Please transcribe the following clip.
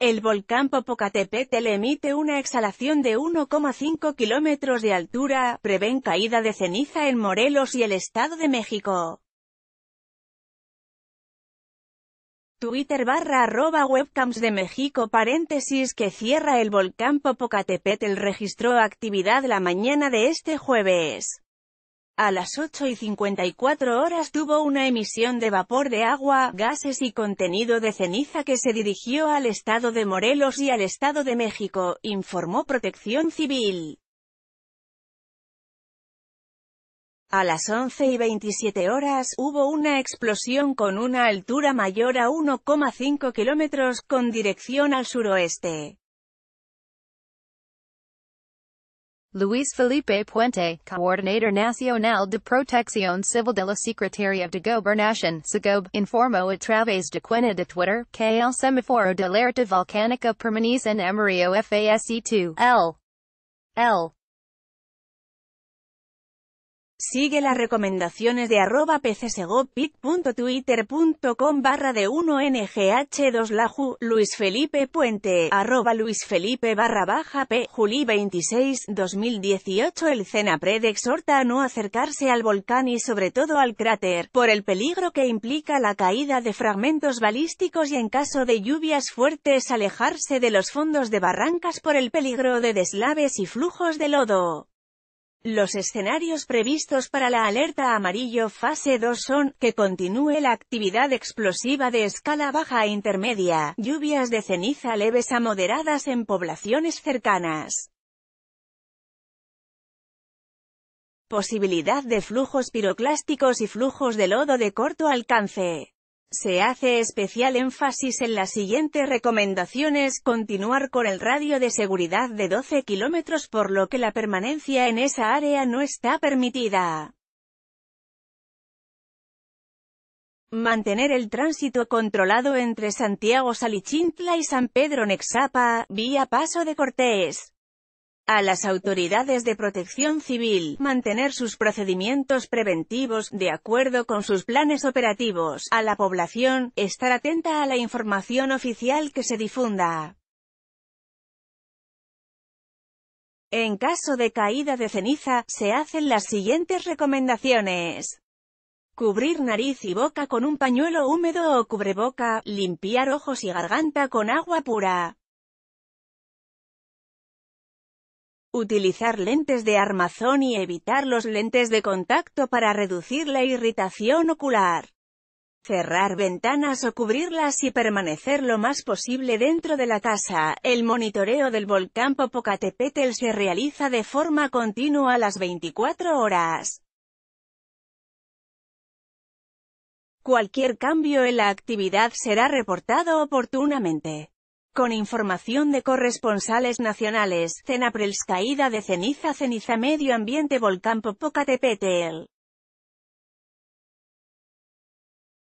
El volcán Popocatépetl emite una exhalación de 1,5 kilómetros de altura, prevén caída de ceniza en Morelos y el Estado de México. Twitter barra arroba webcams de México paréntesis que cierra el volcán Popocatépetl registró actividad la mañana de este jueves. A las 8 y 54 horas tuvo una emisión de vapor de agua, gases y contenido de ceniza que se dirigió al estado de Morelos y al estado de México, informó Protección Civil. A las 11 y 27 horas, hubo una explosión con una altura mayor a 1,5 kilómetros, con dirección al suroeste. Luis Felipe Puente, Coordinator Nacional de Protección Civil de la Secretaría de Gobernación, Segob, informó a través de cuenta de Twitter que el semáforo de alerta volcánica permanece en Amarillo FASE2, L. L. Sigue las recomendaciones de arroba pcsegopit.twitter.com barra de 1ngh2 laju, Luis Felipe Puente, arroba Luis Felipe barra baja p, Juli 26, 2018 El CENAPRED exhorta a no acercarse al volcán y sobre todo al cráter, por el peligro que implica la caída de fragmentos balísticos y en caso de lluvias fuertes alejarse de los fondos de barrancas por el peligro de deslaves y flujos de lodo. Los escenarios previstos para la alerta amarillo fase 2 son, que continúe la actividad explosiva de escala baja e intermedia, lluvias de ceniza leves a moderadas en poblaciones cercanas. Posibilidad de flujos piroclásticos y flujos de lodo de corto alcance. Se hace especial énfasis en las siguientes recomendaciones, continuar con el radio de seguridad de 12 kilómetros por lo que la permanencia en esa área no está permitida. Mantener el tránsito controlado entre Santiago Salichintla y San Pedro Nexapa, vía Paso de Cortés a las autoridades de protección civil, mantener sus procedimientos preventivos, de acuerdo con sus planes operativos, a la población, estar atenta a la información oficial que se difunda. En caso de caída de ceniza, se hacen las siguientes recomendaciones. Cubrir nariz y boca con un pañuelo húmedo o cubreboca, limpiar ojos y garganta con agua pura. Utilizar lentes de armazón y evitar los lentes de contacto para reducir la irritación ocular. Cerrar ventanas o cubrirlas y permanecer lo más posible dentro de la casa. El monitoreo del volcán Popocatepetl se realiza de forma continua las 24 horas. Cualquier cambio en la actividad será reportado oportunamente. Con información de corresponsales nacionales, Cenaprils caída de ceniza ceniza medio ambiente volcán Popocatépetl.